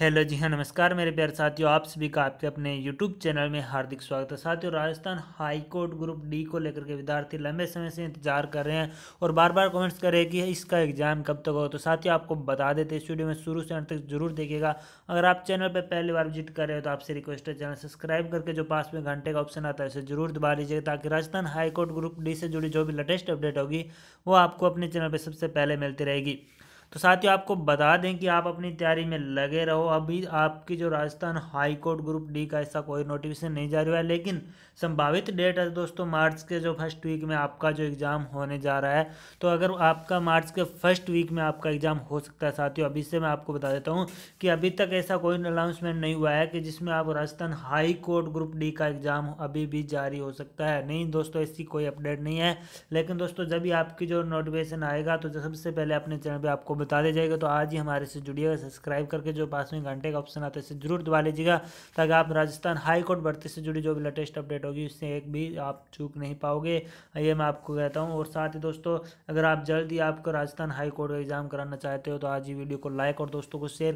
hello जी हाँ नमस्कार मेरे प्यारे साथियों आप सभी का आपके अपने यूट्यूब चैनल में हार्दिक स्वागत है साथियों Rajasthan high court group D को लेकर के विद्यार्थी लंबे समय से इंतजार कर रहे हैं और बार बार कमेंट्स कर रहे हैं कि इसका एग्जाम कब तक हो तो साथियों आपको बता देते इस वीडियो में शुरू से अंत तक जरूर देखिएगा अगर आप चैनल पर पहली बार विजिट कर रहे हो तो आपसे रिक्वेस्ट है चैनल सब्सक्राइब करके जो पास में घंटे का ऑप्शन आता है उसे जरूर दबा लीजिएगा ताकि राजस्थान हाईकोर्ट ग्रुप डी से जुड़ी जो भी लेटेस्ट अपडेट होगी वो आपको अपने चैनल पर सबसे पहले मिलती रहेगी तो साथियों आपको बता दें कि आप अपनी तैयारी में लगे रहो अभी आपकी जो Rajasthan high court group D का ऐसा कोई नोटिफिकेशन नहीं जारी हुआ है लेकिन संभावित डेट है दोस्तों मार्च के जो फर्स्ट वीक में आपका जो एग्ज़ाम होने जा रहा है तो अगर आपका मार्च के फर्स्ट वीक में आपका एग्ज़ाम हो सकता है साथियों अभी से मैं आपको बता देता हूँ कि अभी तक ऐसा कोई अनाउंसमेंट नहीं हुआ है कि जिसमें आप Rajasthan high court group D का एग्ज़ाम अभी भी जारी हो सकता है नहीं दोस्तों ऐसी कोई अपडेट नहीं है लेकिन दोस्तों जब भी आपकी जो नोटिफिकेशन आएगा तो सबसे पहले अपने चैनल पर आपको बता दिया जाएगा तो आज ही हमारे से जुड़िएगा सब्सक्राइब करके जो पास में घंटे का ऑप्शन आता है इसे जरूर दबा लीजिएगा ताकि आप राजस्थान हाई कोर्ट भर्ती से जुड़ी जो भी लेटेस्ट अपडेट होगी उससे एक भी आप चूक नहीं पाओगे ये मैं आपको कहता हूँ और साथ ही दोस्तों अगर आप जल्द ही आपको राजस्थान हाईकोर्ट का एग्ज़ाम कराना चाहते हो तो आज ही वीडियो को लाइक और दोस्तों को शेयर